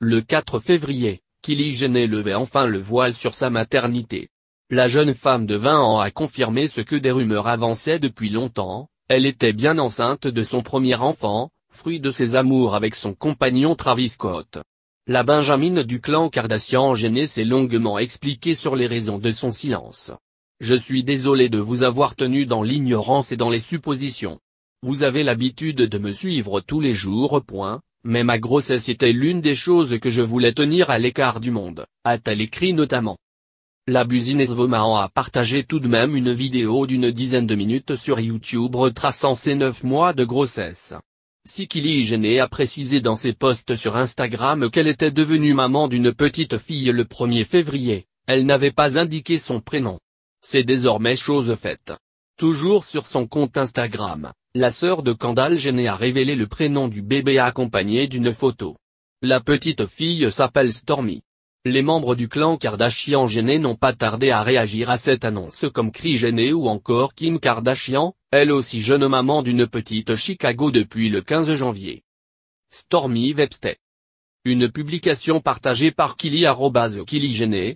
Le 4 février, Kylie Jenner levait enfin le voile sur sa maternité. La jeune femme de 20 ans a confirmé ce que des rumeurs avançaient depuis longtemps, elle était bien enceinte de son premier enfant, fruit de ses amours avec son compagnon Travis Scott. La Benjamine du clan Kardashian Jenner s'est longuement expliquée sur les raisons de son silence. Je suis désolé de vous avoir tenu dans l'ignorance et dans les suppositions. Vous avez l'habitude de me suivre tous les jours. Point. Mais ma grossesse était l'une des choses que je voulais tenir à l'écart du monde, a-t-elle écrit notamment. La busine a partagé tout de même une vidéo d'une dizaine de minutes sur YouTube retraçant ses neuf mois de grossesse. Sikili Gené a précisé dans ses posts sur Instagram qu'elle était devenue maman d'une petite fille le 1er février, elle n'avait pas indiqué son prénom. C'est désormais chose faite. Toujours sur son compte Instagram, la sœur de Kendall Jenner a révélé le prénom du bébé accompagné d'une photo. La petite fille s'appelle Stormy. Les membres du clan Kardashian gêné n'ont pas tardé à réagir à cette annonce comme Kri Jenner ou encore Kim Kardashian, elle aussi jeune maman d'une petite Chicago depuis le 15 janvier. Stormy Webster. Une publication partagée par Kylie Kili